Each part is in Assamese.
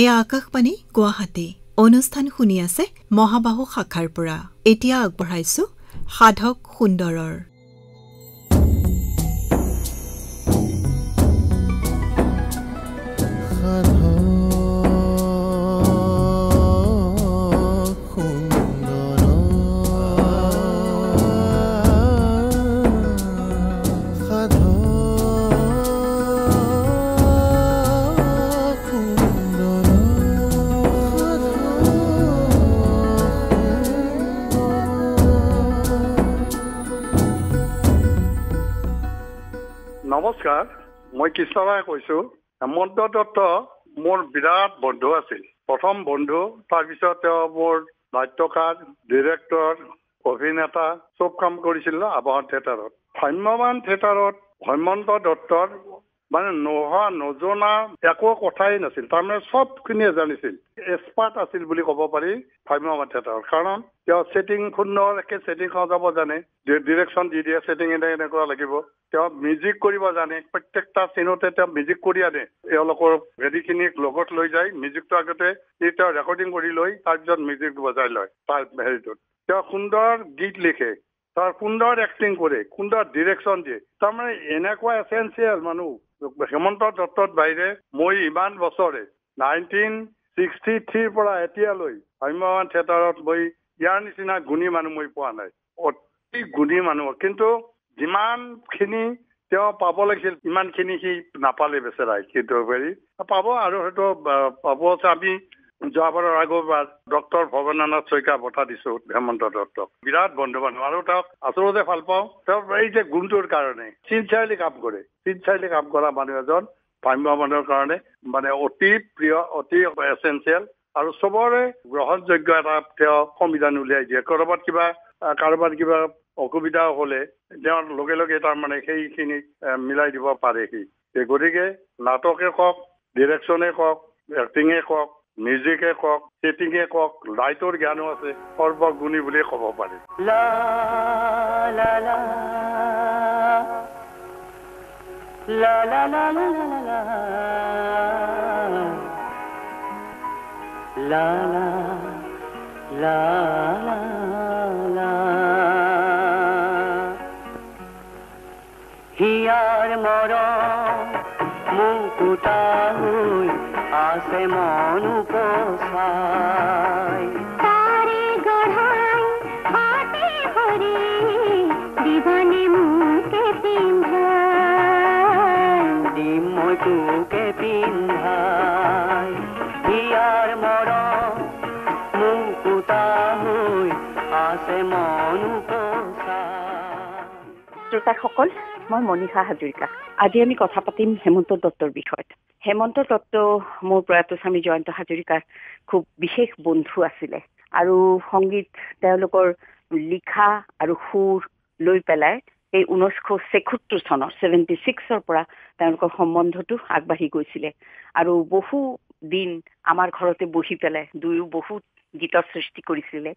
এয়া আকাশবাণী গুৱাহাটী অনুষ্ঠান শুনি আছে মহাবাহু শাখাৰ পৰা এতিয়া আগবঢ়াইছো সাধক সুন্দৰৰ নমস্কাৰ মই ৰায়ে কৈছো হেমন্ত দত্ত মোৰ বিৰাট বন্ধু আছিল প্ৰথম বন্ধু তাৰপিছত তেওঁ মোৰ নাট্যকাৰ ডিৰেক্টৰ অভিনেতা চব কাম কৰিছিল আৱাহন থিয়েটাৰত ভ্ৰাম্যমান থিয়েটাৰত হেমন্ত দত্তৰ মানে নোহোৱা নজনা একো কথাই নাছিল তাৰমানে চবখিনিয়ে জানিছিল এক্সপাৰ্ট আছিল বুলি ক'ব পাৰি ভাম্য মাথেতৰ কাৰণ তেওঁ চেটিং সুন্দৰকে চেটিং সজাব জানে ডিৰেকশ্যন দি দিয়ে চেটিং এনেকুৱা লাগিব তেওঁ মিউজিক কৰিব জানে প্ৰত্যেকটা চিনতে তেওঁ মিউজিক কৰি আনে এওঁলোকৰ হেৰিখিনিক লগত লৈ যায় মিউজিকটো আগতে সি তেওঁ ৰেকৰ্ডিং কৰি লৈ তাৰপিছত মিউজিক বজাই লয় তাৰ হেৰিটোত তেওঁ সুন্দৰ গীত লিখে তাৰ সুন্দৰ এক্টিং কৰে সুন্দৰ ডিৰেকশ্যন দিয়ে তাৰমানে এনেকুৱা এচেঞ্চিয়েল মানুহ হেমন্ত দত্তৰ বাহিৰে মই ইমান বছৰে নাইনটিন ছিক্সটি থ্ৰীৰ পৰা এতিয়ালৈ ভাম্যমান থিয়েটাৰত মই ইয়াৰ নিচিনা গুণী মানুহ মই পোৱা নাই অতি গুণী মানুহ কিন্তু যিমানখিনি তেওঁ পাব লাগিছিল ইমানখিনি সি নাপালে বেচেৰাই সেইটো হেৰি পাব আৰু সেইটো পাব আমি যোৱাবাৰৰ আগৰ বাৰ ডক্টৰ ভৱেন্দ্ৰনাথ শইকীয়া বঁটা দিছো হেমন্ত দত্তক বিৰাট বন্ধু বান্ধৱ আৰু তেওঁক আচলতে ভাল পাওঁ তেওঁ এই যে গুণটোৰ কাৰণে চিনচাৰিলি কাম কৰে চিনচাৰিলি কাম কৰা মানুহ এজন ভাম্য মানুহৰ কাৰণে মানে অতি প্ৰিয় অতি এচেঞ্চিয়েল আৰু চবৰে গ্ৰহণযোগ্য এটা তেওঁ সংবিধান উলিয়াই দিয়ে ক'ৰবাত কিবা কাৰোবাৰ কিবা অসুবিধাও হলে তেওঁৰ লগে লগে তাৰমানে সেইখিনি মিলাই দিব পাৰেহি গতিকে নাটকে কওক ডিৰেকশ্যনে কওক এক্টিঙে কওক মিউজিকে কওক চেটিঙে কওক লাইটৰ জ্ঞানো আছে সৰ্বগুণী বুলি ক'ব পাৰি হিয়াৰ মৰম মোক আছে মন উপসায় তারে গড়াই হাতে হরি দিবানে মুখে পিন্ধায় ডিম টুকে পিন্ধায় হিয়ার মর মুকুতা হৈ আছে মন শ্ৰোতাসকল মই মনীষা হাজৰিকা আজি আমি কথা পাতিম হেমন্ত দত্তৰ বিষয়ত হেমন্ত দত্ত মোৰ প্ৰয়াত স্বামী জয়ন্ত হাজৰিকাৰ খুব বিশেষ বন্ধু আছিলে আৰু সংগীত তেওঁলোকৰ লিখা আৰু সুৰ লৈ পেলাই এই ঊনৈছশ চৌসত্তৰ চনৰ ছেভেণ্টি ছিক্সৰ পৰা তেওঁলোকৰ সম্বন্ধটো আগবাঢ়ি গৈছিলে আৰু বহু দিন আমাৰ ঘৰতে বহি পেলাই দুয়ো বহুত গীতৰ সৃষ্টি কৰিছিলে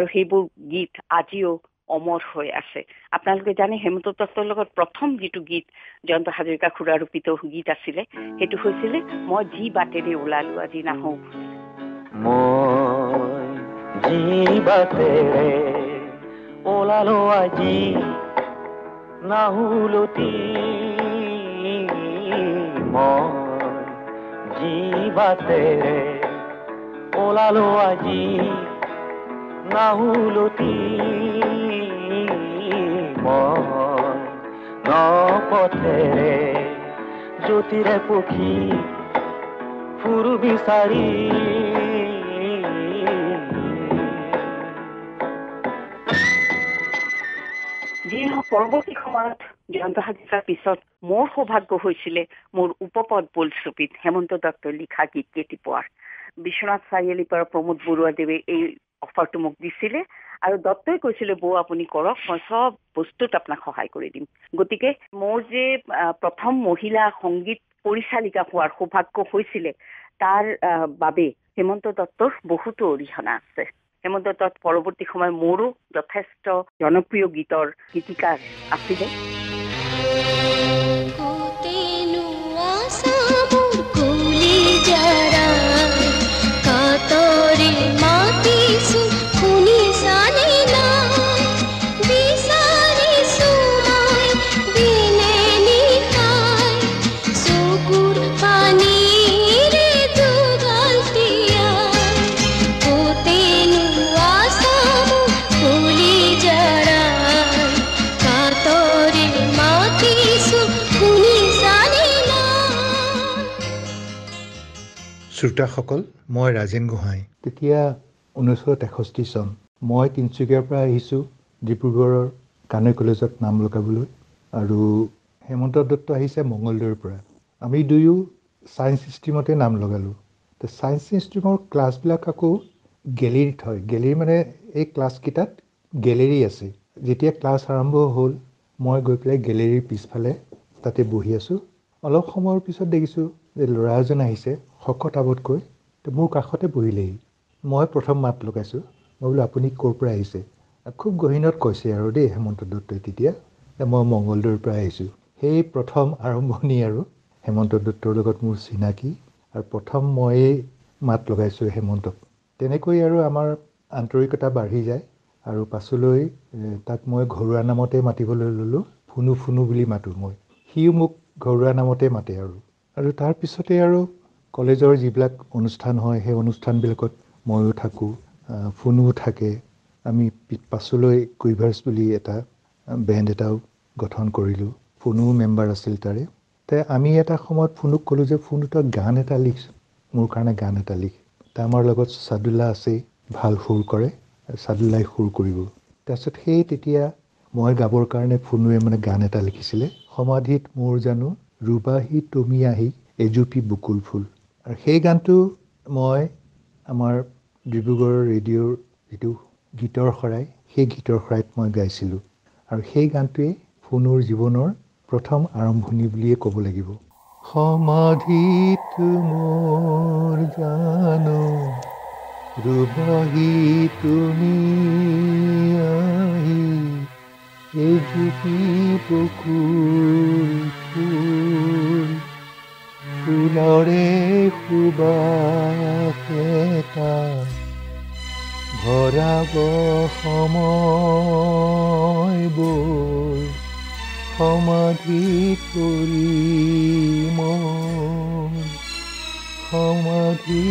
আৰু সেইবোৰ গীত আজিও অমর হৈ আছে আপোনালোকে জানে হেমন্ত দত্তৰ লগত প্ৰথম যিটো গীত জয়ন্ত হাজৰিকা সুৰাৰোপিত গীত আছিলে সেইটো হৈছিলে মই যি বাটেৰে ওলালো আজি নাহো ওলালো আজি নাহুলতি মই যি বাটেৰে ওলালো আজি নাহুলতি মন নপথেৰে পক্ষী ফুৰু বিচাৰি যি পৰৱৰ্তী সময়ত জয়ন্ত হাজৰিকাৰ পিছত মোৰ সৌভাগ্য হৈছিলে মোৰ উপপদ বোলছবিত হেমন্ত দত্তই লিখা গীত কেটি পোৱাৰ বিশ্বনাথ চাৰিআলিৰ পৰা প্ৰমোদ বৰুৱাদেৱে এই অফাৰটো মোক দিছিলে আৰু দত্তই কৈছিলে বৌ আপুনি কৰক মই চব বস্তুত আপোনাক সহায় কৰি দিম গতিকে মোৰ যে প্ৰথম মহিলা সংগীত পৰিচালিকা হোৱাৰ সৌভাগ্য হৈছিলে তাৰ বাবে হেমন্ত দত্তৰ বহুতো অৰিহণা আছে হেমন্ত দত্ত পৰৱৰ্তী সময়ত মোৰো যথেষ্ট জনপ্ৰিয় গীতৰ গীতিকাৰ আছিলে শ্ৰোতাসকল মই ৰাজেন গোহাঁই তেতিয়া ঊনৈছশ তেষষ্ঠি চন মই তিনিচুকীয়াৰ পৰা আহিছোঁ ডিব্ৰুগড়ৰ কানৈ কলেজত নাম লগাবলৈ আৰু হেমন্ত দত্ত আহিছে মংগলদৈৰ পৰা আমি দুয়ো ছায়েঞ্চ ষ্ট্ৰীমতে নাম লগালোঁ তো ছায়েঞ্চ ষ্ট্ৰীমৰ ক্লাছবিলাক আকৌ গেলেৰীত হয় গেলেৰী মানে এই ক্লাছকেইটাত গেলেৰী আছে যেতিয়া ক্লাছ আৰম্ভ হ'ল মই গৈ পেলাই গেলেৰীৰ পিছফালে তাতে বহি আছোঁ অলপ সময়ৰ পিছত দেখিছোঁ যে ল'ৰা এজন আহিছে শকত আৱতকৈ মোৰ কাষতে বহিলেহি মই প্ৰথম মাত লগাইছোঁ মই বোলো আপুনি ক'ৰ পৰা আহিছে খুব গহীনত কৈছে আৰু দেই হেমন্ত দত্তই তেতিয়া মই মংগলদৈৰ পৰা আহিছোঁ সেই প্ৰথম আৰম্ভণি আৰু হেমন্ত দত্তৰ লগত মোৰ চিনাকি আৰু প্ৰথম ময়েই মাত লগাইছোঁ হেমন্তক তেনেকৈ আৰু আমাৰ আন্তৰিকতা বাঢ়ি যায় আৰু পাছলৈ তাক মই ঘৰুৱা নামতে মাতিবলৈ ল'লোঁ ফুনু ফুনু বুলি মাতোঁ মই সিও মোক ঘৰুৱা নামতে মাতে আৰু আৰু তাৰপিছতে আৰু কলেজৰ যিবিলাক অনুষ্ঠান হয় সেই অনুষ্ঠানবিলাকত ময়ো থাকোঁ ফোনো থাকে আমি পাছলৈ কুইভাৰ্ছ বুলি এটা বেণ্ড এটাও গঠন কৰিলোঁ ফোনো মেম্বাৰ আছিল তাৰে তে আমি এটা সময়ত ফোনক ক'লোঁ যে ফোন তই গান এটা লিখ মোৰ কাৰণে গান এটা লিখ তে আমাৰ লগত চাদুল্লা আছেই ভাল সুৰ কৰে চাদুল্লাই সুৰ কৰিব তাৰপিছত সেই তেতিয়া মই গাবৰ কাৰণে ফোনোৱে মানে গান এটা লিখিছিলে সমাধিত মোৰ জানো ৰুবাহি তুমি আহি এজুপি বুকুল ফুল আৰু সেই গানটো মই আমাৰ ডিব্ৰুগড় ৰেডিঅ'ৰ যিটো গীতৰ শৰাই সেই গীতৰ শৰাইত মই গাইছিলোঁ আৰু সেই গানটোৱে ফোনৰ জীৱনৰ প্ৰথম আৰম্ভণি বুলিয়ে ক'ব লাগিব সমাধিত মোৰ জান ৰুবাহী তুমি এই জুতি পকুৰ ফুলৰে শুবাকেটা ভৰাব সময়বোৰ সমাধি কৰি মধি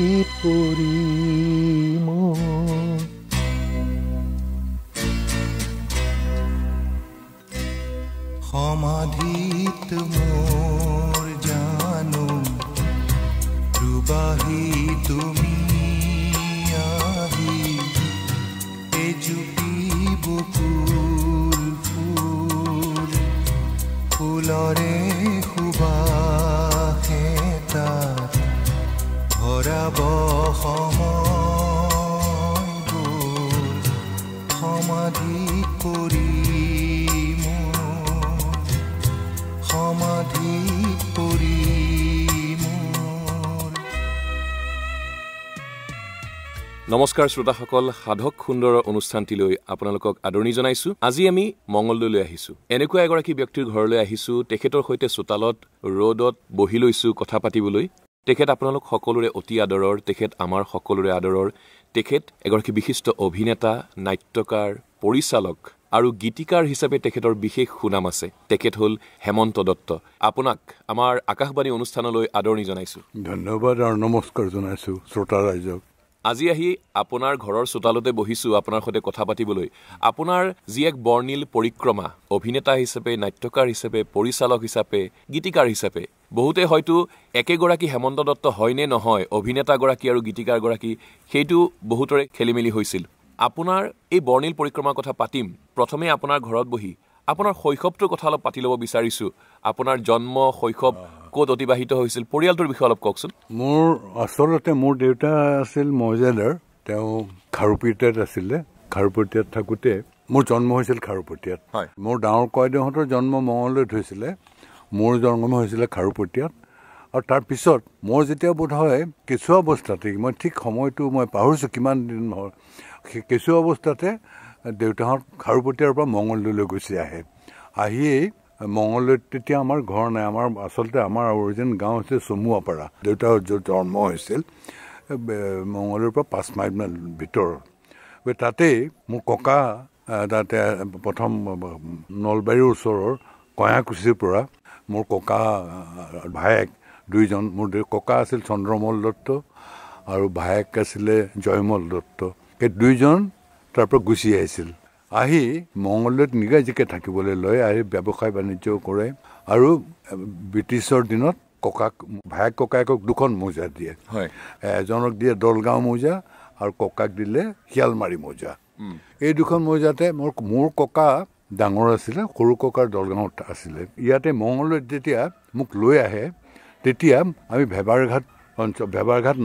কৰি ম সমাধিত মোৰ পাহি তুমি আহি এজুপি বকুল ফুল নমস্কাৰ শ্ৰোতাসকল সাধক সুন্দৰৰ অনুষ্ঠানটিলৈ আপোনালোকক আদৰণি জনাইছো আজি আমি মংগলদৈলৈ আহিছো এনেকুৱা এগৰাকী ব্যক্তিৰ ঘৰলৈ আহিছো তেখেতৰ সৈতে চোতালত ৰদত বহি লৈছো কথা পাতিবলৈ তেখেত আপোনালোক সকলোৰে অতি আদৰৰ তেখেত আমাৰ সকলোৰে আদৰৰ তেখেত এগৰাকী বিশিষ্ট অভিনেতা নাট্যকাৰ পৰিচালক আৰু গীতিকাৰ হিচাপে তেখেতৰ বিশেষ সুনাম আছে তেখেত হ'ল হেমন্ত দত্ত আপোনাক আমাৰ আকাশবাণী অনুষ্ঠানলৈ আদৰণি জনাইছো ধন্যবাদ আৰু নমস্কাৰ জনাইছো শ্ৰোতা ৰাইজক আজি আহি আপোনাৰ ঘৰৰ চোতালতে বহিছোঁ আপোনাৰ সৈতে কথা পাতিবলৈ আপোনাৰ যি এক বৰ্ণিল পৰিক্ৰমা অভিনেতা হিচাপে নাট্যকাৰ হিচাপে পৰিচালক হিচাপে গীতিকাৰ হিচাপে বহুতে হয়তো একেগৰাকী হেমন্ত দত্ত হয়নে নহয় অভিনেতাগৰাকী আৰু গীতিকাৰগৰাকী সেইটো বহুতৰে খেলি মেলি হৈছিল আপোনাৰ এই বৰ্ণিল পৰিক্ৰমাৰ কথা পাতিম প্ৰথমে আপোনাৰ ঘৰত বহি আপোনাৰ শৈশৱটোৰ কথা অলপ পাতি ল'ব বিচাৰিছোঁ আপোনাৰ জন্ম শৈশৱ ক'ত অতিবাহিত হৈছিল পৰিয়ালটোৰ বিষয়ে অলপ কওকচোন মোৰ আচলতে মোৰ দেউতা আছিল মজেদাৰ তেওঁ খাৰুপতীয়াত আছিলে খাৰুপতীয়াত থাকোঁতে মোৰ জন্ম হৈছিল খাৰুপতীয়াত মোৰ ডাঙৰ কয়দেউহঁতৰ জন্ম মঙলদৈত হৈছিলে মোৰ জন্ম হৈছিলে খাৰুপতীয়াত আৰু তাৰপিছত মোৰ যেতিয়া বোধ হয় কেঁচুৱা অৱস্থাতে মই ঠিক সময়টো মই পাহৰিছোঁ কিমান দিন সেই কেঁচুৱা অৱস্থাতে দেউতাহঁত খাৰুপতীয়াৰ পৰা মঙলদৈলৈ গুচি আহে আহিয়েই তেতিয়া আমাৰ ঘৰ নাই আমাৰ আচলতে আমাৰ অৰিজিন গাঁও হৈছে চমুৱাপাৰা দেউতা য'ত জন্ম হৈছিল মংগলদৈৰ পৰা পাঁচ মাইল ভিতৰত গতিকে তাতেই মোৰ ককা তাতে প্ৰথম নলবাৰীৰ ওচৰৰ কয়াকুচিৰ পৰা মোৰ ককা ভায়েক দুইজন মোৰ ককা আছিল চন্দ্ৰমল দত্ত আৰু ভায়েক আছিলে জয়মল দত্ত সেই দুইজন তাৰপৰা গুচি আহিছিল আহি মংগলদৈত নিগাজিকে থাকিবলৈ লয় আহি ব্যৱসায় বাণিজ্য কৰে আৰু ব্ৰিটিছৰ দিনত ককাক ভায়েক ককায়েকক দুখন মৌজা দিয়ে হয় এজনক দিয়ে দলগাঁও মৌজা আৰু ককাক দিলে শিয়ালমাৰী মৌজা এই দুখন মৌজাতে মোৰ মোৰ ককা ডাঙৰ আছিলে সৰু ককাৰ দলগাঁৱত আছিলে ইয়াতে মংগলদৈত যেতিয়া মোক লৈ আহে তেতিয়া আমি ভেবাৰঘাট অঞ্চল ভেবাৰঘাট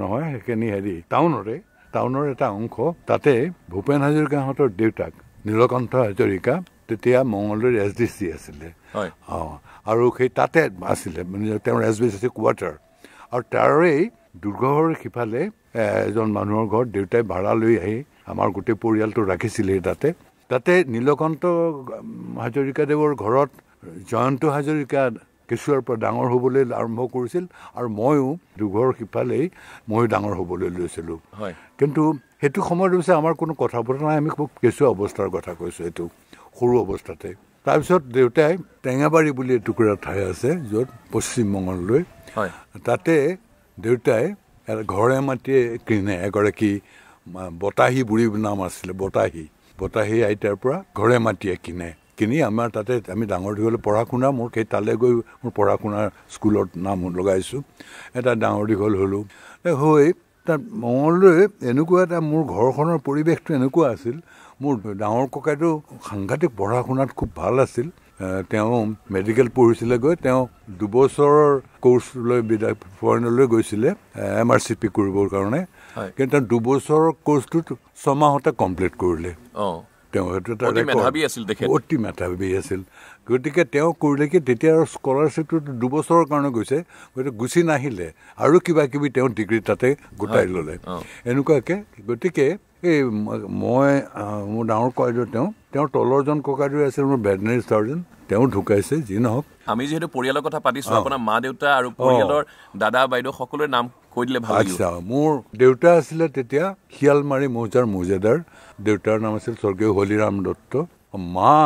নহয় সেইখিনি হেৰি টাউনৰে টাউনৰ এটা অংশ তাতে ভূপেন হাজৰিকাহঁতৰ দেউতাক নীলকণ্ঠ হাজৰিকা তেতিয়া মংগলদৈৰ এছ ডি চি আছিলে অঁ আৰু সেই তাতে আছিলে মানে তেওঁৰ এছ ডি চি আছিল কোৱাৰ্টাৰ আৰু তাৰেই দুৰ্গৰ সিফালে এজন মানুহৰ ঘৰত দেউতাই ভাড়া লৈ আহি আমাৰ গোটেই পৰিয়ালটো ৰাখিছিলে তাতে তাতে নীলকণ্ঠ হাজৰিকাদেৱৰ ঘৰত জয়ন্ত হাজৰিকা কেঁচুৱাৰ পৰা ডাঙৰ হ'বলৈ আৰম্ভ কৰিছিল আৰু ময়ো দুঘৰ সিফালেই ময়ো ডাঙৰ হ'বলৈ লৈছিলোঁ কিন্তু সেইটো সময়ত হৈছে আমাৰ কোনো কথা বতৰা নাই আমি খুব কেঁচুৱা অৱস্থাৰ কথা কৈছোঁ এইটো সৰু অৱস্থাতে তাৰপিছত দেউতাই টেঙাবাৰী বুলি এটুকুৰা ঠাই আছে য'ত পশ্চিমবংগলৈ হয় তাতে দেউতাই ঘৰে মাটিয়ে কিনে এগৰাকী বতাহী বুঢ়ীৰ নাম আছিলে বতাহী বতাহী আইতাৰ পৰা ঘৰে মাটিয়ে কিনে কিনি আমাৰ তাতে আমি ডাঙৰ দীঘলে পঢ়া শুনা মোৰ সেই তালৈ গৈ মোৰ পঢ়া শুনাৰ স্কুলত নাম লগাইছোঁ এটা ডাঙৰ দীঘল হ'লোঁ হৈ তাত মঙলদৈ এনেকুৱা এটা মোৰ ঘৰখনৰ পৰিৱেশটো এনেকুৱা আছিল মোৰ ডাঙৰ ককাইটো সাংঘাতিক পঢ়া শুনাত খুব ভাল আছিল তেওঁ মেডিকেল পঢ়িছিলে গৈ তেওঁ দুবছৰৰ কোৰ্চলৈ বিদ্যা ফৰেইনলৈ গৈছিলে এম আৰ চি পি কৰিবৰ কাৰণে কিন্তু তেওঁ দুবছৰৰ কোৰ্চটোত ছমাহতে কমপ্লিট কৰিলে অঁ তেওঁ সেইটো এটা অতি মেধাৱী আছিল অতি মেধাৱী আছিল গতিকে তেওঁ কৰিলে কি তেতিয়া আৰু স্কলাৰশ্বিপটো দুবছৰৰ কাৰণে গৈছে গতিকে গুচি নাহিলে আৰু কিবা কিবি তেওঁ ডিগ্ৰী তাতে গোটাই ল'লে এনেকুৱাকে গতিকে এই মই মোৰ ডাঙৰ ককাইদেউ তেওঁ তেওঁৰ তলৰজন ককাইদেউ আছিল মোৰ ভেটেনেৰি ছাৰ্জন তেওঁ ঢুকাইছে যি নহওক আমি যিহেতু পৰিয়ালৰ কথা পাতিছোঁ আপোনাৰ মা দেউতা আৰু পৰিয়ালৰ দাদা বাইদেউ সকলোৰে নাম কৈ দিলে ভাল আচ্ছা মোৰ দেউতা আছিলে তেতিয়া শিয়ালমাৰী মৌজাৰ মৌজাদাৰ দেউতাৰ নাম আছিল স্বৰ্গীয় হলিৰাম দত্ত মা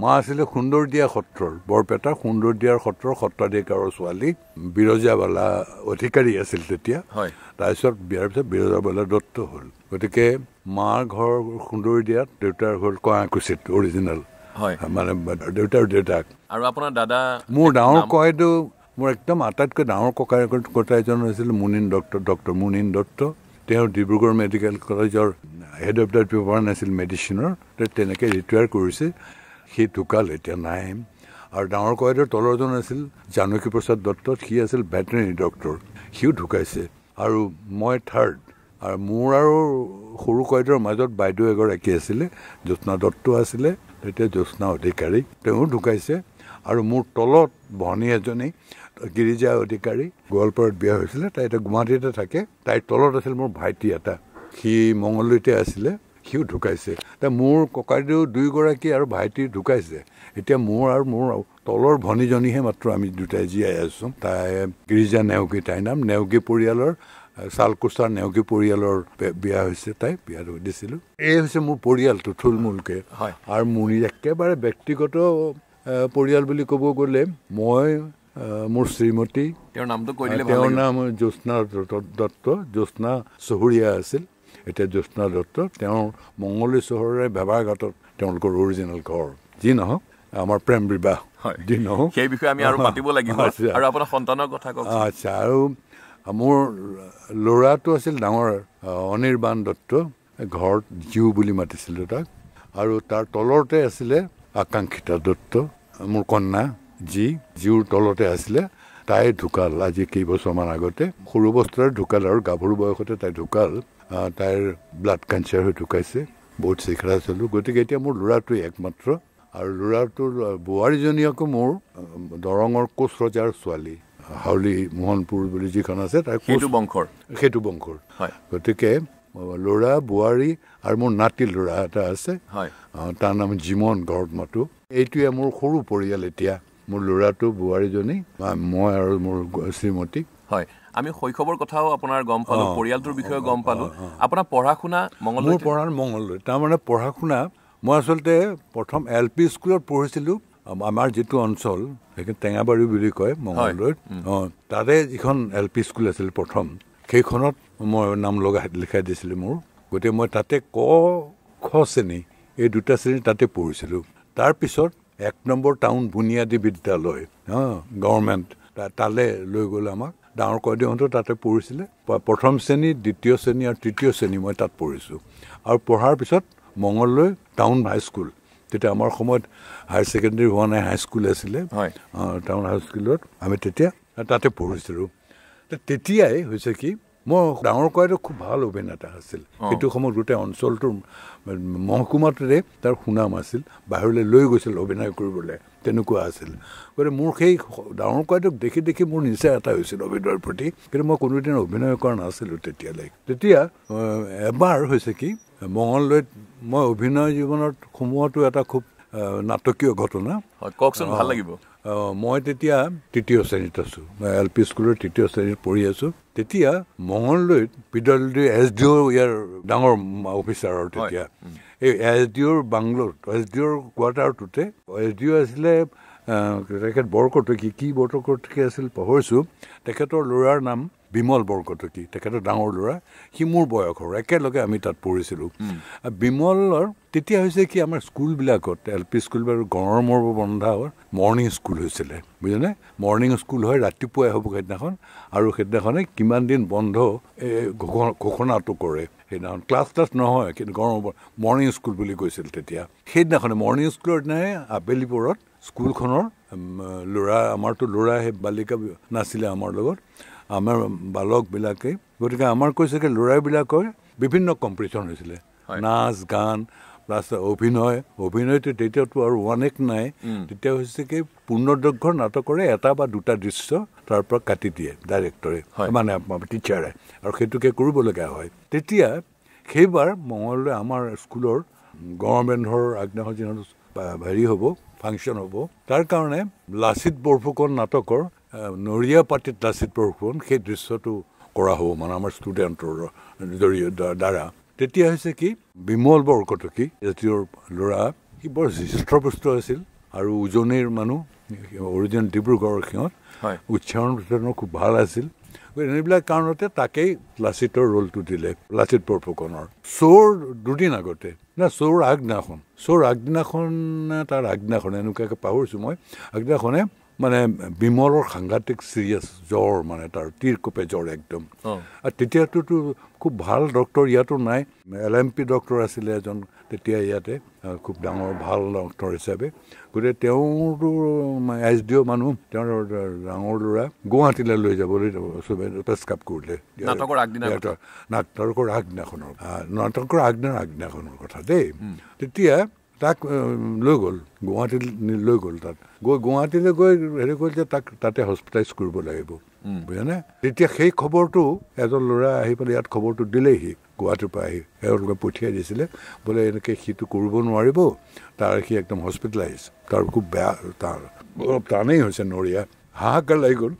মা আছিলে সুন্দৰ দিয়া সত্ৰৰ বৰপেটাৰ সুন্দৰ দিয়াৰ সত্ৰৰ সত্ৰাধিকাৰৰ ছোৱালী বিৰজাবালা অধিকাৰী আছিল তেতিয়া তাৰপিছত বিয়াৰ পিছত বিৰজাবালা দত্ত হ'ল গতিকে মাৰ ঘৰ সুন্দৰ সুন্দৰদিয়াত দেউতাৰ হ'ল কুচিত অৰিজিনেল হয় মানে দেউতাৰ দেউতাক আৰু আপোনাৰ দাদা মোৰ ডাঙৰ কয়টো মোৰ একদম আটাইতকৈ ডাঙৰ ককায়েক কটা এজন হৈছিল মুনিন দত্ত ডক্টৰ মুনিন দত্ত তেওঁ ডিব্ৰুগড় মেডিকেল কলেজৰ হেড অফ দ্য ডিপাৰ্টমেণ্ট আছিল মেডিচিনৰ তেওঁ তেনেকৈ ৰিটায়াৰ কৰিছে সি ঢুকাল এতিয়া নাই আৰু ডাঙৰ কয়দৰ তলৰজন আছিল জানকী প্ৰসাদ দত্ত সি আছিল ভেটেনেৰি ডক্টৰ সিও ঢুকাইছে আৰু মই থাৰ্ড আৰু মোৰ আৰু সৰু কয়দৰ মাজত বাইদেউ এগৰাকী আছিলে জ্যোৎস্না দত্ত আছিলে তেতিয়া জ্যোৎস্না অধিকাৰী তেওঁ ঢুকাইছে আৰু মোৰ তলত ভনী এজনী গিৰিজা অধিকাৰী গোৱালপাৰাত বিয়া হৈছিলে তাই এতিয়া গুৱাহাটীতে থাকে তাইৰ তলত আছিল মোৰ ভাইটি এটা সি মংগলদৈতে আছিলে সিও ঢুকাইছে মোৰ ককাইদেউ দুয়োগৰাকী আৰু ভাইটি ঢুকাইছে এতিয়া মোৰ আৰু মোৰ তলৰ ভনীজনীহে মাত্ৰ আমি দুটাই জীয়াই আছোঁ তাই গিৰিজা নেওগী তাইৰ নাম নেওগী পৰিয়ালৰ চালকোচাৰ নেওগী পৰিয়ালৰ বিয়া হৈছে তাই বিয়া বিয়াটো দিছিলোঁ এই হৈছে মোৰ পৰিয়ালটো থুল মূলকে হয় আৰু মোৰ একেবাৰে ব্যক্তিগত পৰিয়াল বুলি ক'ব গ'লে মই মোৰ শ্ৰীমতী তেওঁৰ নামটো তেওঁৰ নাম জ্যোৎস্না দত্ত জ্যোৎস্না চহৰীয়া আছিল এতিয়া জ্যোৎস্না দত্ত তেওঁ মঙ্গলী চহৰৰে ভেবাৰঘাটত তেওঁলোকৰ অৰিজিনেল ঘৰ যি নহওক আমাৰ প্ৰেম বিবাহ যি নহওক সেই আৰু পাতিব লাগিব আচ্ছা আৰু মোৰ ল'ৰাটো আছিল ডাঙৰ অনিৰ্বাণ দত্ত ঘৰত জিউ বুলি মাতিছিলোঁ তাক আৰু তাৰ তলতে আছিলে আকাংক্ষিতা দত্ত মোৰ কন্যা জী জিউৰ তলতে আছিলে তাই ঢুকাল আজি কেইবছৰমান আগতে সৰু বস্তাৰ ঢুকাল আৰু গাভৰু বয়সতে তাই ঢুকাল তাইৰ ব্লাড কেঞ্চাৰ হৈ ঢুকাইছে বহুত চিকিৎসা আছিলোঁ গতিকে এতিয়া মোৰ ল'ৰাটোৱে একমাত্ৰ আৰু ল'ৰাটোৰ বোৱাৰীজনীয়েকো মোৰ দৰঙৰ কোচ ৰজাৰ ছোৱালী হাউলি মোহনপুৰ বুলি যিখন আছে তাৰ সেইটো বংশৰ সেইটো বংশৰ গতিকে ল'ৰা বোৱাৰী আৰু মোৰ নাতি ল'ৰা এটা আছে হয় তাৰ নাম জিমন ঘৰত মাতো এইটোৱে মোৰ সৰু পৰিয়াল এতিয়া মোৰ ল'ৰাটো বোৱাৰীজনী মই আৰু মোৰ শ্ৰীমতী হয় আমি শৈশৱৰ কথাও আপোনাৰ গম পালোঁ পৰিয়ালটোৰ বিষয়ে গম পালোঁ আপোনাৰ পঢ়া শুনা মংগল মোৰ পঢ়াৰ মংগলদৈ তাৰমানে পঢ়া শুনা মই আচলতে প্ৰথম এল পি স্কুলত পঢ়িছিলোঁ আমাৰ যিটো অঞ্চল সেইখিনি টেঙাবাৰী বুলি কয় মংগলদৈত অঁ তাতে যিখন এল পি স্কুল আছিল প্ৰথম সেইখনত মই নাম লগাই লিখাই দিছিলোঁ মোৰ গতিকে মই তাতে ক খ শ্ৰেণী এই দুটা শ্ৰেণী তাতে পঢ়িছিলোঁ তাৰপিছত এক নম্বৰ টাউন বুনিয়াদী বিদ্যালয় হা গভৰ্মেণ্ট তালে লৈ গ'লে আমাক ডাঙৰ কয়দেউহঁতো তাতে পঢ়িছিলে প্ৰথম শ্ৰেণী দ্বিতীয় শ্ৰেণী আৰু তৃতীয় শ্ৰেণী মই তাত পঢ়িছোঁ আৰু পঢ়াৰ পিছত মঙলৈ টাউন হাইস্কুল তেতিয়া আমাৰ সময়ত হায়াৰ ছেকেণ্ডেৰী হোৱা নাই হাইস্কুল আছিলে টাউন হাইস্কুলত আমি তেতিয়া তাতে পঢ়িছিলোঁ তেতিয়াই হৈছে কি মই ডাঙৰ কৰাইটো খুব ভাল অভিনেতা আছিল সেইটো সময়ত গোটেই অঞ্চলটোৰ মহকুমাটোৰে তাৰ সুনাম আছিল বাহিৰলৈ লৈ গৈছিল অভিনয় কৰিবলৈ তেনেকুৱা আছিল গতিকে মোৰ সেই ডাঙৰ কৰাইটোক দেখি দেখি মোৰ নিচা এটা হৈছিল অভিনয়ৰ প্ৰতি কিন্তু মই কোনোদিন অভিনয় কৰা নাছিলোঁ তেতিয়ালৈ তেতিয়া এবাৰ হৈছে কি মঙলদৈত মই অভিনয় জীৱনত সোমোৱাটো এটা খুব নাটকীয় ঘটনা কওকচোন ভাল লাগিব মই তেতিয়া তৃতীয় শ্ৰেণীত আছোঁ মই এল পি স্কুলৰ তৃতীয় শ্ৰেণীত পঢ়ি আছোঁ তেতিয়া মঙলদৈত P W D S D O' ইয়াৰ ডাঙৰ অফিচাৰ আৰু তেতিয়া এই এছ ডি অ'ৰ বাংলত এছ ডি অ'ৰ কোৱাৰ্টাৰটোতে এছ ডি অ' আছিলে তেখেত বৰকটকী কি বৰকটকী আছিল পাহৰিছোঁ তেখেতৰ ল'ৰাৰ নাম বিমল বৰকটকী তেখেতৰ ডাঙৰ ল'ৰা সি মোৰ বয়সৰ একেলগে আমি তাত পঢ়িছিলোঁ বিমলৰ তেতিয়া হৈছে কি আমাৰ স্কুলবিলাকত এল পি স্কুলবিলাক গঁড়ৰ মূৰ বন্ধা হোৱাৰ মৰ্ণিং স্কুল হৈছিলে বুজিলে মৰ্ণিং স্কুল হয় ৰাতিপুৱাই হ'ব সেইদিনাখন আৰু সেইদিনাখনে কিমান দিন বন্ধ এই ঘোষণাটো কৰে সেইদিনাখন ক্লাছ ক্লাছ নহয় কিন্তু গৰম মৰ্ণিং স্কুল বুলি কৈছিল তেতিয়া সেইদিনাখনে মৰ্ণিং স্কুলৰ দিনাই আবেলিপুৰত স্কুলখনৰ ল'ৰা আমাৰতো ল'ৰা সেই বালিকা নাছিলে আমাৰ লগত আমাৰ বালকবিলাকে গতিকে আমাৰ কৈছে কি ল'ৰাবিলাকৰ বিভিন্ন কম্পিটিশ্যন হৈছিলে নাচ গান প্লাছ অভিনয় অভিনয়টো তেতিয়াতো আৰু ওৱান এক নাই তেতিয়া হৈছে কি পূৰ্ণদৈৰ্ঘ্যৰ নাটকৰে এটা বা দুটা দৃশ্য তাৰ পৰা কাটি দিয়ে ডাইৰেক্টৰে মানে টিচাৰে আৰু সেইটোকে কৰিবলগীয়া হয় তেতিয়া সেইবাৰ মঙলদৈ আমাৰ স্কুলৰ গৰমেন্ধৰ আগদিনাখন যিখন হেৰি হ'ব ফাংচন হ'ব তাৰ কাৰণে লাচিত বৰফুকন নাটকৰ নৰিয়া পাতিত লাচিত বৰফুকন সেই দৃশ্যটো কৰা হ'ব মানে আমাৰ ষ্টুডেণ্টৰ জৰিয়তে দ্বাৰা তেতিয়া হৈছে কি বিমল বৰকটকী জাতীয় ল'ৰা সি বৰ হৃষ্টপুষ্ট আছিল আৰু উজনিৰ মানুহ অৰিজিনেল ডিব্ৰুগড়ৰ সিহঁত উচ্চাৰণ উচ্চাৰণ খুব ভাল আছিল এনেবিলাক কাৰণতে তাকেই লাচিতৰ ৰোলটো দিলে লাচিত বৰফুকনৰ চোৰ দুদিন আগতে না চোৰ আগদিনাখন চোৰ আগদিনাখন তাৰ আগদিনাখন এনেকুৱাকৈ পাহৰিছোঁ মই আগদিনাখনে মানে বিমলৰ সাংঘাতিক চিৰিয়াছ জ্বৰ মানে তাৰ তিৰকোপে জ্বৰ একদম আৰু তেতিয়াতোতো খুব ভাল ডক্টৰ ইয়াতো নাই এল এম পি ডক্টৰ আছিলে এজন তেতিয়া ইয়াতে খুব ডাঙৰ ভাল ডক্টৰ হিচাপে গতিকে তেওঁৰতো এছ ডি অ' মানুহ তেওঁৰ ডাঙৰ ল'ৰা গুৱাহাটীলৈ লৈ যাবলৈ চবে প্ৰেচক্ৰাইব কৰিলে নাটকৰ আগদিনাখনৰ নাটকৰ আগদিনাখনৰ আগদিনাখনৰ কথা দেই তেতিয়া তাক লৈ গ'ল গুৱাহাটীত লৈ গ'ল তাত গৈ গুৱাহাটীলৈ গৈ হেৰি কৰিল যে তাক তাতে হস্পিটেলাইজ কৰিব লাগিব বুজানে তেতিয়া সেই খবৰটো এজন ল'ৰা আহি পেলাই ইয়াত খবৰটো দিলেহি গুৱাহাটীৰ পৰা আহি তেওঁলোকে পঠিয়াই দিছিলে বোলে এনেকৈ সিটো কৰিব নোৱাৰিব তাৰ সি একদম হস্পিটেলাইজ তাৰ খুব বেয়া তাৰ অলপ টানেই হৈছে নৰিয়া হাহাকাৰ লাগি গ'ল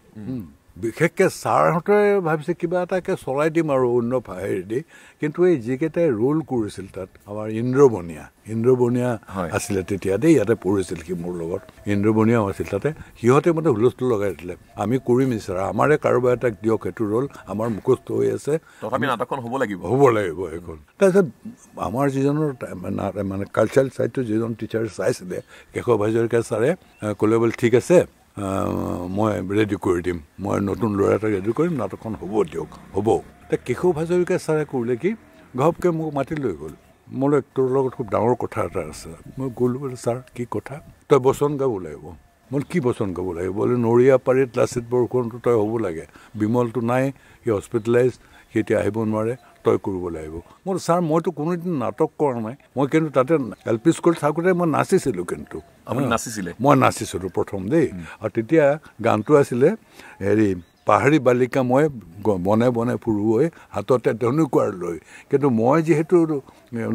বিশেষকে ছাৰহঁতে ভাবিছে কিবা এটাকে চলাই দিম আৰু অন্য হেৰি দি কিন্তু এই যিকেইটাই ৰোল কৰিছিল তাত আমাৰ ইন্দ্ৰবনীয়া ইন্দ্ৰবনীয়া আছিলে তেতিয়া দেই ইয়াতে পৰিছিল সি মোৰ লগত ইন্দ্ৰবনীয়াও আছিল তাতে সিহঁতে মানে হুলস্থুল লগাই দিলে আমি কৰিম ইচাৰা আমাৰে কাৰোবাৰ এটাক দিয়ক সেইটো ৰোল আমাৰ মুখস্থ হৈ আছে হ'ব লাগিব হ'ব লাগিব সেইখন তাৰপিছত আমাৰ যিজনৰ মানে কালচাৰেল ছাইডটো যিজন টিচাৰ চাইছিলে কেশৱ হাজৰিকা ছাৰে ক'লে বোলে ঠিক আছে মই ৰেডি কৰি দিম মই নতুন ল'ৰা এটা ৰেডি কৰিম নাটকখন হ'ব দিয়ক হ'ব এতিয়া কেশৱ হাজৰিকা ছাৰে কৰিলে কি ঘপকৈ মোক মাতি লৈ গ'ল মোৰ এক্টৰ লগত খুব ডাঙৰ কথা এটা আছে মই গ'লোঁ বোলো ছাৰ কি কথা তই বচন গাব লাগিব মই কি বচন গাব লাগিব বোলে নৰিয়া পাৰিত লাচিত বৰষুণটো তই হ'ব লাগে বিমলটো নাই সি হস্পিটেলাইজ সি এতিয়া আহিব নোৱাৰে তয় কৰিব লাগিব মই ছাৰ মইতো কোনোদিন নাটক কৰা নাই মই কিন্তু তাতে এল পি স্কুল থাকোঁতে মই নাচিছিলোঁ কিন্তু আপুনি নাচিছিলে মই নাচিছিলোঁ প্ৰথম দেই আৰু তেতিয়া গানটো আছিলে হেৰি পাহাৰী বালিকা মই বনে বনে ফুৰুৱৈ হাততে ধনুকোৱাৰ লৈ কিন্তু মই যিহেতু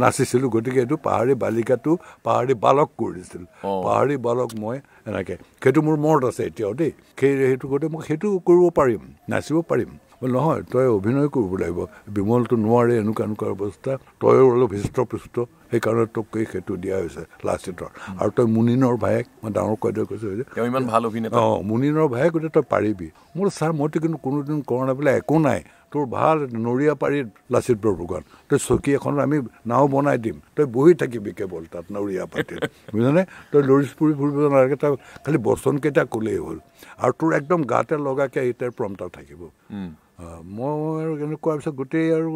নাচিছিলোঁ গতিকে এইটো পাহাৰী বালিকাটো পাহাৰী বালক কৰি দিছিল পাহাৰী বালক মই এনেকৈ সেইটো মোৰ মনত আছে এতিয়াও দেই সেই সেইটো গতিকে মই সেইটো কৰিব পাৰিম নাচিব পাৰিম নহয় তই অভিনয় কৰিব লাগিব বিমলটো নোৱাৰে এনেকুৱা এনেকুৱা অৱস্থা তই অলপ হৃষ্টপৃষ্ট সেইকাৰণে তোক এই সেইটো দিয়া হৈছে লাষ্টৰ আৰু তই মুনিনৰ ভায়েক মই ডাঙৰ কৈ দিয়া কৈছোঁ অঁ মুনিনৰ ভায়েক গোটেই তই পাৰিবি মোৰ ছাৰ মইতো কিন্তু কোনোদিন কৰা নাই পেলাই একো নাই তোৰ ভাল নৰিয়া পাৰি লাচিত বৰফুকন তই চকী এখন আমি নাও বনাই দিম তই বহি থাকিবি কেৱল তাত নৰিয়া পাতি বুজিছানে তই লৰিচ ফুৰি ফুৰিব নালাগে তই খালী বচনকেইটা ক'লেই হ'ল আৰু তোৰ একদম গাতে লগাকৈ এতিয়াৰ প্ৰমতা থাকিব মই এনেকুৱা পিছত গোটেই আৰু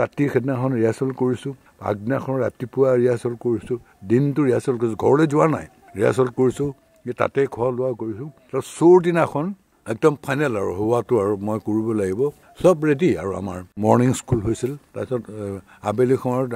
ৰাতি সেইদিনাখন ৰিহাৰ্চেল কৰিছোঁ আগদিনাখন ৰাতিপুৱা ৰিহাৰ্চেল কৰিছোঁ দিনটো ৰিহাৰ্চেল কৰিছোঁ ঘৰলৈ যোৱা নাই ৰিহাৰ্চেল কৰিছোঁ তাতে খোৱা লোৱা কৰিছোঁ তাৰ চোৰ দিনাখন একদম ফাইনেল আৰু হোৱাটো আৰু মই কৰিব লাগিব চব ৰেডি আৰু আমাৰ মৰ্ণিং স্কুল হৈছিল তাৰপিছত আবেলি সময়ত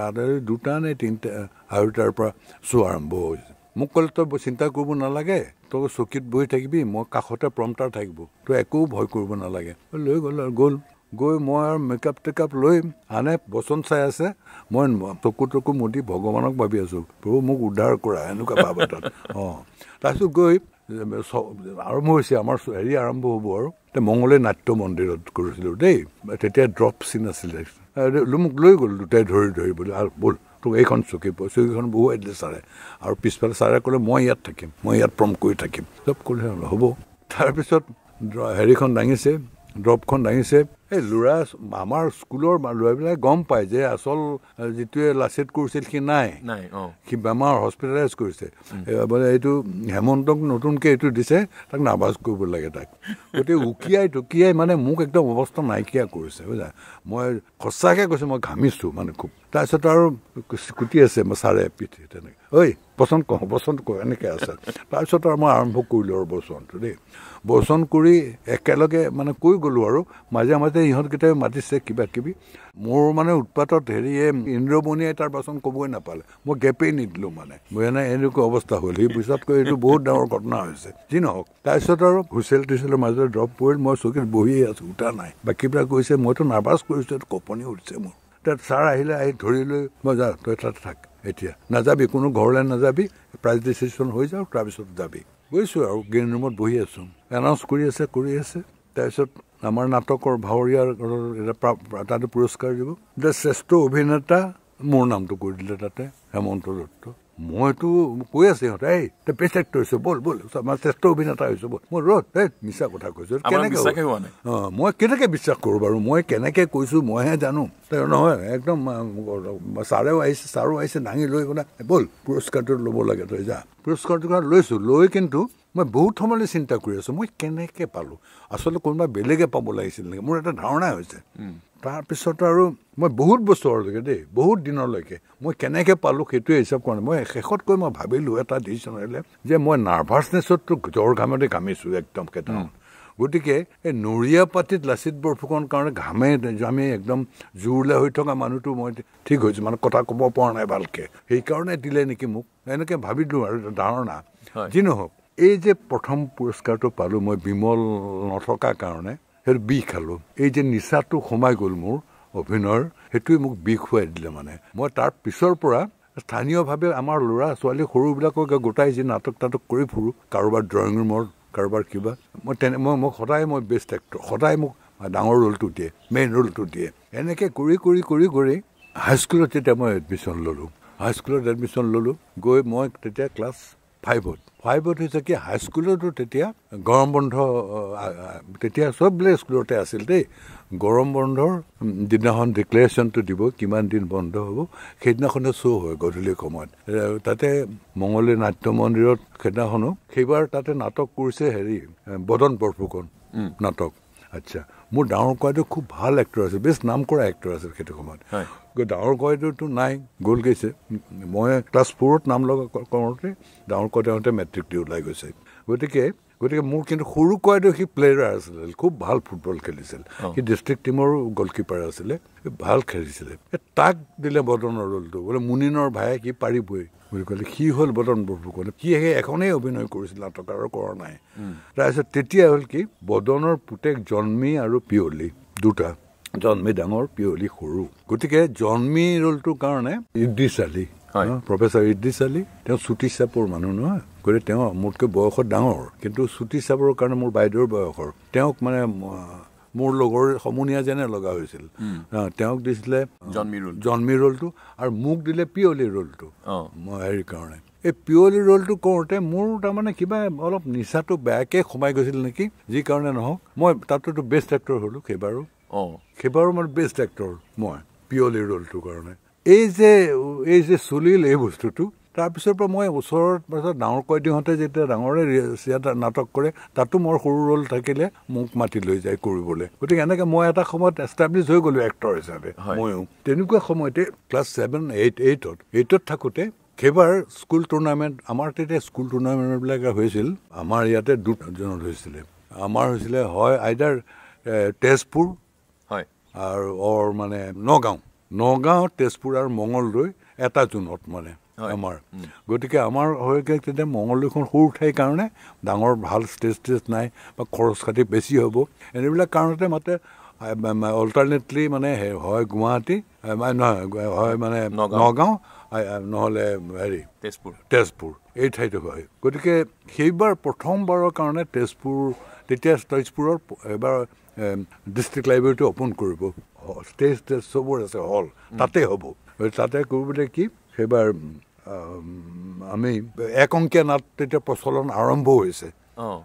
দুটা নে তিনিটা আঢ়ৈটাৰ পৰা চোৰ আৰম্ভ হৈছিল মোক ক'লে তই চিন্তা কৰিব নালাগে তই চকীত বহি থাকিবি মই কাষতে প্ৰম্পাৰ থাকিব তই একো ভয় কৰিব নালাগে লৈ গ'ল আৰু গ'ল গৈ মই আৰু মেকআপ টেকআপ লৈ আনে বচন চাই আছে মই টকু টকু মুদি ভগৱানক ভাবি আছোঁ প্ৰভু মোক উদ্ধাৰ কৰা এনেকুৱা ভাৱ এটা অঁ তাৰপিছত গৈ আৰম্ভ হৈছে আমাৰ হেৰি আৰম্ভ হ'ব আৰু এতিয়া মংগলে নাট্য মন্দিৰত কৰিছিলোঁ দেই তেতিয়া ড্ৰপ চিন আছিলে মোক লৈ গ'ল দুটাই ধৰি ধৰিবলৈ আৰু ব'ল তোক এইখন চকী চকীখন বহু দিলে চাৰে আৰু পিছফালে ছাৰে ক'লে মই ইয়াত থাকিম মই ইয়াত প্ৰম কৰি থাকিম চব কৰিলে হ'ব তাৰপিছত হেৰিখন দাঙিছে ড্ৰপখন দাঙিছে এই ল'ৰা আমাৰ স্কুলৰ ল'ৰাবিলাকে গম পায় যে আচল যিটোৱে লাচিত কৰিছিল সি নাই সি বেমাৰ হস্পিটেলাইজ কৰিছে মানে এইটো হেমন্তক নতুনকৈ এইটো দিছে তাক নাৰ্ভাছ কৰিব লাগে তাক গতিকে উকিয়াই টুকিয়াই মানে মোক একদম অৱস্থা নাইকিয়া কৰিছে বুজা মই সঁচাকৈ কৈছোঁ মই ঘামিছোঁ মানে খুব তাৰপিছত আৰু স্কুটি আছে মই ছাৰে পিঠি তেনেকৈ ঐ বচন কওঁ বচন কওঁ এনেকৈ আছে তাৰপিছত আৰু মই আৰম্ভ কৰিলোঁ আৰু বচনটো দেই বচন কৰি একেলগে মানে কৈ গ'লোঁ আৰু মাজে মাজে যাতে ইহঁতকেইটাই মাতিছে কিবা কিবি মোৰ মানে উৎপাতত হেৰি হেৰিয়ে ইন্দ্ৰমণিয়ে তাৰ বাচন ক'বই নাপালে মই গেপেই নিদিলোঁ মানে মানে এনেকুৱা অৱস্থা হ'ল সি পিছতকৈ এইটো বহুত ডাঙৰ ঘটনা হৈছে যি নহওক তাৰপিছত আৰু হুইচেল টুচেলৰ মাজতে ড্ৰপ পৰিল মই চকীত বহিয়ে আছোঁ উঠা নাই বাকীবিলাক কৈছে মইতো নাৰ্ভাছ কৰিছোঁ কপনি উঠিছে মোৰ তাত ছাৰ আহিলে আহি ধৰি লৈ মই যা তই তাত থাক এতিয়া নাযাবি কোনো ঘৰলৈ নাযাবি প্ৰাইজ ডিচিশ্যন হৈ যাওক তাৰপিছত যাবি গৈছোঁ আৰু গ্ৰীণ ৰুমত বহি আছোঁ এনাউন্স কৰি আছে কৰি আছে তাৰপিছত আমাৰ নাটকৰ ভাৱৰীয়াৰ তাতে পুৰস্কাৰ দিব এতিয়া শ্ৰেষ্ঠ অভিনেতা মোৰ নামটো কৰি দিলে তাতে হেমন্ত দত্ত মইতো কৈ আছে সিহঁতে এই তই পেচেক্ট হৈছো বল বল আমাৰ শ্ৰেষ্ঠ অভিনেতা হৈছো বল মই ৰ'দ মিছা কথা কৈছো কেনেকৈ অঁ মই কেনেকে বিশ্বাস কৰোঁ বাৰু মই কেনেকে কৈছো মইহে জানো নহয় একদম ছাৰেও আহিছে ছাৰো আহিছে দাঙি লৈ কিনে বল পুৰস্কাৰটো ল'ব লাগে তই যা পুৰস্কাৰটো লৈছো লৈ কিন্তু মই বহুত সময়লৈ চিন্তা কৰি আছো মই কেনেকৈ পালোঁ আচলতে কোনোবা বেলেগে পাব লাগিছিল নেকি মোৰ এটা ধাৰণাই হৈছে তাৰপিছত আৰু মই বহুত বছৰলৈকে দেই বহুত দিনলৈকে মই কেনেকৈ পালোঁ সেইটোৱে হিচাপ কৰা নাই মই শেষতকৈ মই ভাবিলোঁ এটা ডিচিশ্যন আহিলে যে মই নাৰ্ভাছনেছতটো জ্বৰ ঘামতে ঘামিছোঁ একদম কেইটা গতিকে এই নৰিয়া পাতিত লাচিত বৰফুকনৰ কাৰণে ঘামে আমি একদম জোৰলা হৈ থকা মানুহটো মই ঠিক হৈছোঁ মানে কথা ক'ব পৰা নাই ভালকৈ সেইকাৰণে দিলে নেকি মোক এনেকৈ ভাবিলোঁ আৰু এটা ধাৰণা যি নহওক এই যে প্ৰথম পুৰস্কাৰটো পালোঁ মই বিমল নথকাৰ কাৰণে সেইটো বিষ খালোঁ এই যে নিচাটো সোমাই গ'ল মোৰ অভিনয়ৰ সেইটোৱে মোক বিষ খুৱাই দিলে মানে মই তাৰ পিছৰ পৰা স্থানীয়ভাৱে আমাৰ ল'ৰা ছোৱালী সৰুবিলাকক গোটাই যি নাটক তাটক কৰি ফুৰোঁ কাৰোবাৰ ড্ৰয়িং ৰুমৰ কাৰোবাৰ কিবা মই তেনে মই মোক সদায় মই বেষ্ট এক্টৰ সদায় মোক ডাঙৰ ৰোলটো দিয়ে মেইন ৰোলটো দিয়ে এনেকৈ কৰি কৰি কৰি কৰি হাইস্কুলত যেতিয়া মই এডমিশ্যন ল'লোঁ হাইস্কুলত এডমিশ্যন ল'লোঁ গৈ মই তেতিয়া ক্লাছ ফাইভত ফাইভত হৈছে কি হাইস্কুলতো তেতিয়া গৰম বন্ধ তেতিয়া চববিলাক স্কুলতে আছিল দেই গৰম বন্ধৰ দিনাখন ডিক্লেৰেশ্যনটো দিব কিমান দিন বন্ধ হ'ব সেইদিনাখনে শ্ব' হয় গধূলি সময়ত তাতে মঙলী নাট্য মন্দিৰত সেইদিনাখনো সেইবাৰ তাতে নাটক কৰিছে হেৰি বদন বৰফুকন নাটক আচ্ছা মোৰ ডাঙৰ কয়দেউ খুব ভাল এক্টৰ আছিল বেছ নাম কৰা এক্টৰ আছিল সেইটো সময়ত ডাঙৰ কয়দেউটো নাই গ'ল গৈছে মই ক্লাছ ফ'ৰত নাম লগা কৰোঁতে ডাঙৰ কয়দেউহঁতে মেট্ৰিক দি ওলাই গৈছে গতিকে গতিকে মোৰ কিন্তু সৰু কোৱাইদেউ সি প্লেয়াৰ আছিলে খুব ভাল ফুটবল খেলিছিল সি ডিষ্ট্ৰিক্ট টীমৰো গ'লকিপাৰ আছিলে সি ভাল খেলিছিলে তাক দিলে বদনৰ ৰোলটো বোলে মুনিনৰ ভাই সি পাৰিবই বুলি ক'লে সি হ'ল বদন বৰফুকনে সি সেই এখনেই অভিনয় কৰিছিল নাটক আৰু কৰা নাই তাৰপিছত তেতিয়া হ'ল কি বদনৰ পুতেক জন্মী আৰু পিয়লি দুটা জন্মী ডাঙৰ পিয়লি সৰু গতিকে জন্মী ৰোলটোৰ কাৰণে ইদ্ৰিচ আলী প্ৰফেচাৰ ৰিদ্ধিশালী তেওঁ চুটি চাপৰ মানুহ নহয় গতিকে তেওঁ মোতকৈ বয়সত ডাঙৰ কিন্তু চুটি চাপৰ কাৰণে মোৰ বাইদেউৰ বয়সৰ তেওঁক মানে মোৰ লগৰ সমনীয়া যেনে লগা হৈছিল তেওঁক দিছিলে জন্মি ৰোলটো আৰু মোক দিলে পিয়লি ৰোলটো হেৰি কাৰণে এই পিয়লি ৰোলটো কৰোঁতে মোৰ তাৰমানে কিবা অলপ নিচাটো বেয়াকে সোমাই গৈছিল নেকি যি কাৰণে নহওক মই তাতোতো বেষ্ট এক্টৰ হ'লোঁ সেইবাৰো অঁ সেইবাৰো মানে বেষ্ট এক্টৰ মই পিয়লি ৰোলটোৰ কাৰণে এই যে এই যে চলিল এই বস্তুটো তাৰপিছৰ পৰা মই ওচৰত পাছত ডাঙৰ কয়দিহঁতে যেতিয়া ডাঙৰে নাটক কৰে তাতো মোৰ সৰু ৰোল থাকিলে মোক মাতি লৈ যায় কৰিবলৈ গতিকে এনেকৈ মই এটা সময়ত এষ্টাব্লিছ হৈ গ'লোঁ এক্টৰ হিচাপে ময়ো তেনেকুৱা সময়তে ক্লাছ ছেভেন এইট এইটত এইটত থাকোঁতে সেইবাৰ স্কুল টুৰ্ণামেণ্ট আমাৰ তেতিয়া স্কুল টুৰ্নামেণ্টবিলাক হৈছিল আমাৰ ইয়াতে দুজনত হৈছিলে আমাৰ হৈছিলে হয় আইডাৰ তেজপুৰ হয় আৰু অৰ মানে নগাঁও নগাঁও তেজপুৰ আৰু মঙলদৈ এটা জোনত মানে আমাৰ গতিকে আমাৰ হৈ গৈ তেতিয়া মঙলদৈখন সৰু ঠাইৰ কাৰণে ডাঙৰ ভাল ষ্টেজ টেজ নাই বা খৰচ খাতি বেছি হ'ব এনেবিলাক কাৰণতে মাতে অল্টাৰনেটলি মানে হয় গুৱাহাটী নহয় হয় মানে নগাঁও নহ'লে হেৰি তেজপুৰ তেজপুৰ এই ঠাইটো হয় গতিকে সেইবাৰ প্ৰথমবাৰৰ কাৰণে তেজপুৰ তেতিয়া তেজপুৰৰ এইবাৰ ডিষ্ট্ৰিক্ট লাইব্ৰেৰীটো অপেন কৰিব ষ্টেজ টেজ চবৰ আছে হল তাতে হ'ব তাতে কৰিবলৈ কি সেইবাৰ আমি এক অংকীয়া নাট তেতিয়া প্ৰচলন আৰম্ভ হৈছে অঁ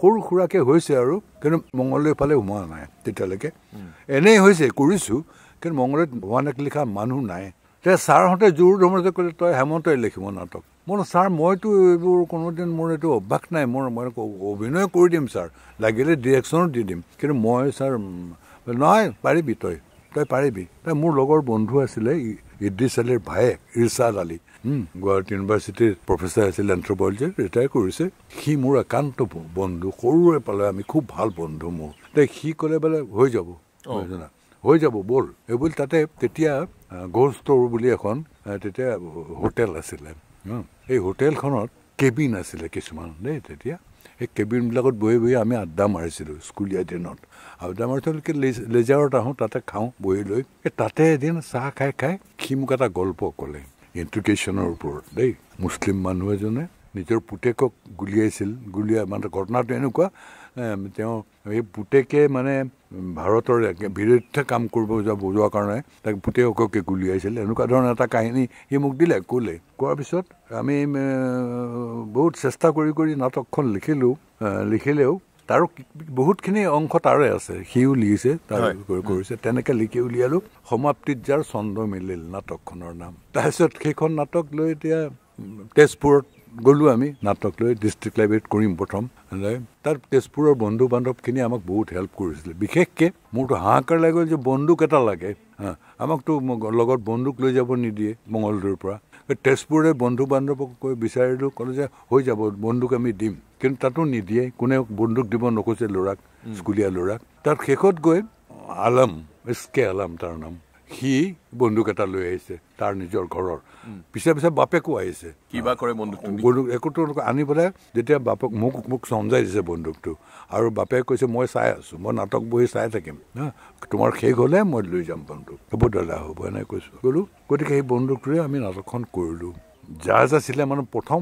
সৰু সুৰাকৈ হৈছে আৰু কিন্তু মংগলদৈ ফালে সোমোৱা নাই তেতিয়ালৈকে এনেই হৈছে কৰিছোঁ কিন্তু মংগলদৈত ভৱানক লিখা মানুহ নাই তেতিয়া ছাৰহঁতে জোৰ ধৰ্মৰ যে ক'লে তই হেমন্তই লিখিব নাটক মই ছাৰ মইতো এইবোৰ কোনোদিন মোৰ এইটো অভ্যাস নাই মোৰ মই অভিনয় কৰি দিম ছাৰ লাগিলে ডিৰেকশ্যনো দি দিম কিন্তু মই ছাৰ নহয় পাৰিবি তই তই পাৰিবি তই মোৰ লগৰ বন্ধু আছিলে ইদ্ৰিছ আলিৰ ভায়েক ইৰ্ছাদ আলী গুৱাহাটী ইউনিভাৰ্চিটিৰ প্ৰফেচাৰ আছিল এণ্ট্ৰপলজিত ৰিটায়াৰ কৰিছে সি মোৰ একান্ত বন্ধু সৰুৰে পালে আমি খুব ভাল বন্ধু মোৰ তে সি ক'লে বোলে হৈ যাব বুজিছানা হৈ যাব ব'ল এইবুলি তাতে তেতিয়া গ'ল্ড ষ্ট'ৰ বুলি এখন তেতিয়া হোটেল আছিলে এই হোটেলখনত কেবিন আছিলে কিছুমান দেই তেতিয়া সেই কেবিনবিলাকত বহি বহি আমি আড্ডা মাৰিছিলোঁ স্কুলীয়া দিনত আড্ডা মাৰি থলকে লেজাৰত আহোঁ তাতে খাওঁ বহি লৈ এই তাতে এদিন চাহ খাই খাই সি মোক এটা গল্প ক'লে এডুকেশ্যনৰ ওপৰত দেই মুছলিম মানুহ এজনে নিজৰ পুতেকক গুলিয়াইছিল গুলিয়াই মানে ঘটনাটো এনেকুৱা তেওঁ সেই পুতেকে মানে ভাৰতৰ বিৰুদ্ধে কাম কৰিব যোৱা বজোৱাৰ কাৰণে তাক পুতেককে গুলিয়াইছিল এনেকুৱা ধৰণৰ এটা কাহিনী সি মোক দিলে ক'লে কোৱাৰ পিছত আমি বহুত চেষ্টা কৰি কৰি নাটকখন লিখিলোঁ লিখিলেও তাৰো বহুতখিনি অংশ তাৰে আছে সিও লিখিছে তাৰ কৰিছে তেনেকৈ লিখি উলিয়ালোঁ সমাপ্তিত যাৰ চন্দ্ৰ মিলিল নাটকখনৰ নাম তাৰপিছত সেইখন নাটক লৈ এতিয়া তেজপুৰত গ'লো আমি নাটক লৈ ডিষ্ট্ৰিক্ট লাইব্ৰেৰীত কৰিম প্ৰথম তাত তেজপুৰৰ বন্ধু বান্ধৱখিনিয়ে আমাক বহুত হেল্প কৰিছিলে বিশেষকৈ মোৰতো হাহাকাৰ লাগিল যে বন্দুক এটা লাগে হা আমাকতো লগত বন্দুক লৈ যাব নিদিয়ে মংগলদৈৰ পৰা তেজপুৰৰে বন্ধু বান্ধৱক কৈ বিচাৰিলোঁ ক'লে যে হৈ যাব বন্দুক আমি দিম কিন্তু তাতো নিদিয়ে কোনে বন্দুক দিব নোখোজে ল'ৰাক স্কুলীয়া ল'ৰাক তাত শেষত গৈ আলম এছ কে আলম তাৰ নাম সি বন্দুক এটা লৈ আহিছে তাৰ নিজৰ ঘৰৰ পিছে পিছে বাপেকো আহিছে কিবা কৰে বন্দুক তেওঁলোকে আনি পেলাই যেতিয়া বাপেক মোক মোক চমজাই দিছে বন্দুকটো আৰু বাপেক কৈছে মই চাই আছোঁ মই নাটক বহি চাই থাকিম হা তোমাৰ শেষ হ'লে মই লৈ যাম বন্দুক হ'ব দাদা হ'ব এনে কৈছোঁ গ'লোঁ গতিকে সেই বন্দুকটোৱে আমি নাটকখন কৰিলোঁ জাজ আছিলে মানে প্ৰথম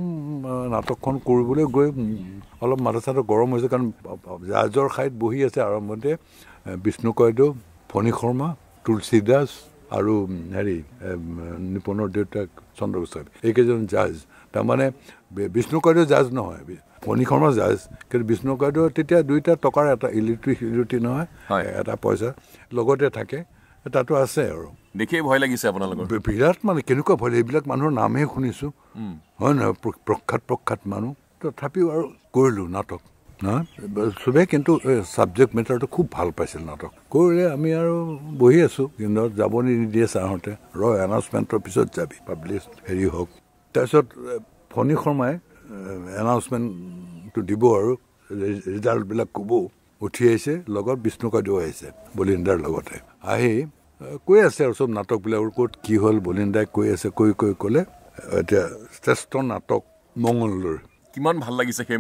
নাটকখন কৰিবলৈ গৈ অলপ মাথা চাথা গৰম হৈছে কাৰণ জাহাজৰ ঠাইত বহি আছে আৰম্ভতে বিষ্ণু কয়দেউ ফণী শৰ্মা তুলসীদাস আৰু হেৰি নিপুণৰ দেউতাক চন্দ্ৰ গোস্বামী এইকেইজন জাজ তাৰমানে বিষ্ণু বিষ্ণুকাৰ্য জাজ নহয় মণি জাজ কিন্তু বিষ্ণু বিষ্ণুকাৰ্য তেতিয়া দুইটা টকাৰ এটা ইলেক্ট্ৰিক ইলেক্ট্ৰিক নহয় এটা পইচা লগতে থাকে তাতো আছে আৰু দেখিয়ে ভয় লাগিছে আপোনালোকৰ বিৰাট মানে কেনেকুৱা ভয় এইবিলাক মানুহৰ নামহে শুনিছোঁ হয় নহয় প্ৰখ্যাত প্ৰখ্যাত মানুহ তথাপিও আৰু কৰিলোঁ নাটক চবেই কিন্তু চাবজেক্ট মেটাৰটো খুব ভাল পাইছিল নাটক কৰিলে আমি আৰু বহি আছোঁ কিন্তু যাব নিদিয়ে ছাৰহঁতে ৰ এনাউন্সমেণ্টৰ পিছত যাবি পাব্লিছ হেৰি হওক তাৰপিছত ফণী শৰ্মাই এনাউন্সমেণ্টটো দিব আৰু ৰিজাল্টবিলাক ক'ব উঠি আহিছে লগত বিষ্ণু বিষ্ণুকাদেউ আহিছে বলিন্দাৰ লগতে আহি কৈ আছে আৰু চব নাটকবিলাকৰ ক'ত কি হ'ল বলিন্দাই কৈ আছে কৈ কৈ ক'লে এতিয়া শ্ৰেষ্ঠ নাটক মংগলদৈৰ কিমান ভাল লাগিছে সেই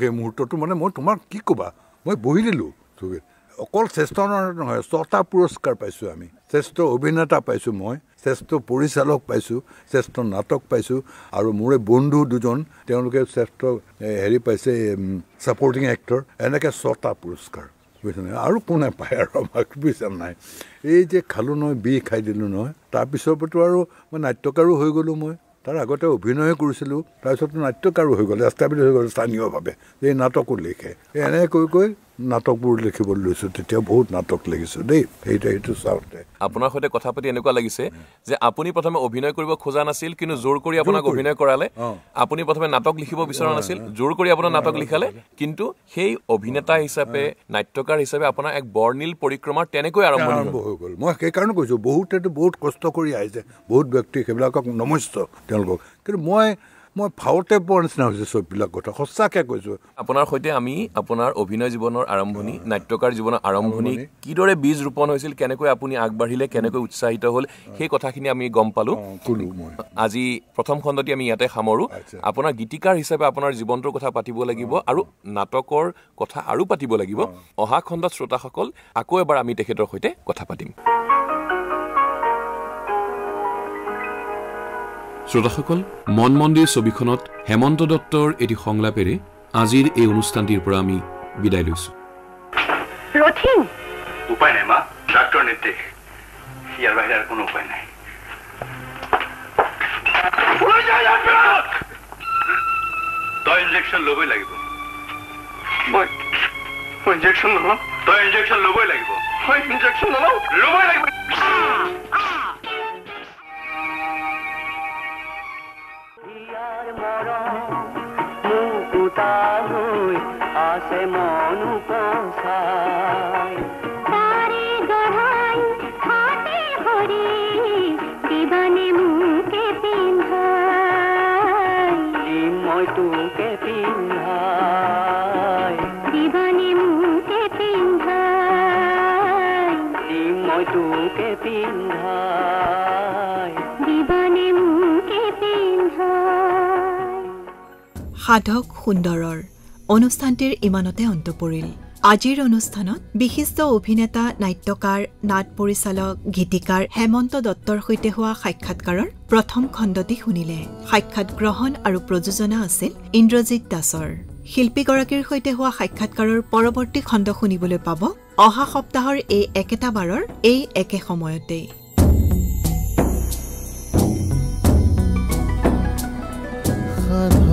সেই মুহূৰ্তটো মানে মই তোমাক কি ক'বা মই বহি দিলোঁ চুগীত অকল শ্ৰেষ্ঠ নহয় ছটা পুৰস্কাৰ পাইছোঁ আমি শ্ৰেষ্ঠ অভিনেতা পাইছোঁ মই শ্ৰেষ্ঠ পৰিচালক পাইছোঁ শ্ৰেষ্ঠ নাটক পাইছোঁ আৰু মোৰে বন্ধু দুজন তেওঁলোকে শ্ৰেষ্ঠ হেৰি পাইছে ছাপৰ্টিং এক্টৰ এনেকৈ ছটা পুৰস্কাৰ বুজিছানে আৰু কোনে পায় আৰু আমাক বুজিছা নাই এই যে খালোঁ নহয় বিষ খাই দিলোঁ নহয় তাৰপিছৰ পৰাতো আৰু মই নাট্যকাৰো হৈ গ'লোঁ মই তাৰ আগতে অভিনয়ে কৰিছিলোঁ তাৰপিছত নাট্যকাৰো হৈ গ'ল এষ্টাব্লিছ হৈ গ'ল স্থানীয়ভাৱে এই নাটকো লিখে এনেকৈ কৈ নাটকবোৰ লিখিবলৈ লৈছোঁ তেতিয়া বহুত নাটক লিখিছোঁ দেই সেইটো সেইটো চাওঁতে আপোনাৰ সৈতে কথা পাতি এনেকুৱা লাগিছে যে আপুনি প্ৰথমে অভিনয় কৰিব খোজা নাছিল কিন্তু জোৰ কৰি আপোনাক অভিনয় কৰালে আপুনি প্ৰথমে নাটক লিখিব বিচৰা নাছিল জোৰ কৰি আপোনাৰ নাটক লিখালে কিন্তু সেই অভিনেতা হিচাপে নাট্যকাৰ হিচাপে আপোনাৰ এক বৰ্ণিল পৰিক্ৰমাৰ তেনেকৈ আৰম্ভ আৰম্ভ হৈ গ'ল মই সেইকাৰণে কৈছোঁ বহুতেতো বহুত কষ্ট কৰি আহিছে বহুত ব্যক্তি সেইবিলাকক নমস্য তেওঁলোকক কিন্তু মই মই ভাৰতে পোৱাৰ নিচিনা হৈছে চববিলাক কথা সঁচাকে কৈছো আপোনাৰ সৈতে আমি আপোনাৰ অভিনয় জীৱনৰ আৰম্ভণি নাট্যকাৰ জীৱনৰ আৰম্ভণি কিদৰে বীজ ৰোপণ হৈছিল কেনেকৈ আপুনি আগবাঢ়িলে কেনেকৈ উৎসাহিত হ'ল সেই কথাখিনি আমি গম পালো আজি প্ৰথম খণ্ডটি আমি ইয়াতে সামৰো আপোনাৰ গীতিকাৰ হিচাপে আপোনাৰ জীৱনটোৰ কথা পাতিব লাগিব আৰু নাটকৰ কথা আৰু পাতিব লাগিব অহা খণ্ডত শ্ৰোতাসকল আকৌ এবাৰ আমি তেখেতৰ সৈতে কথা পাতিম শ্ৰোতাসকল মন মন্দিৰ ছবিখনত হেমন্ত দত্তৰ এটি সংলাপেৰে আজিৰ এই অনুষ্ঠানটিৰ পৰা আমি বিদায় লৈছো ইঞ্জেকশ্যন ল'বই লাগিব ল'বই লাগিব ইঞ্জেকশ্যন ল'বই লাগিব ল'বই লাগিব সাধক সুন্দৰৰ অনুষ্ঠানটিৰ ইমানতে অন্ত পৰিল আজিৰ অনুষ্ঠানত বিশিষ্ট অভিনেতা নাট্যকাৰ নাট পৰিচালক গীতিকাৰ হেমন্ত দত্তৰ সৈতে হোৱা সাক্ষাৎকাৰৰ প্ৰথম খণ্ডটি শুনিলে সাক্ষাৎ গ্ৰহণ আৰু প্ৰযোজনা আছিল ইন্দ্ৰজিৎ দাসৰ শিল্পীগৰাকীৰ সৈতে হোৱা সাক্ষাৎকাৰৰ পৰৱৰ্তী খণ্ড শুনিবলৈ পাব অহা সপ্তাহৰ এই একেটা বাৰৰ এই একে সময়তেই But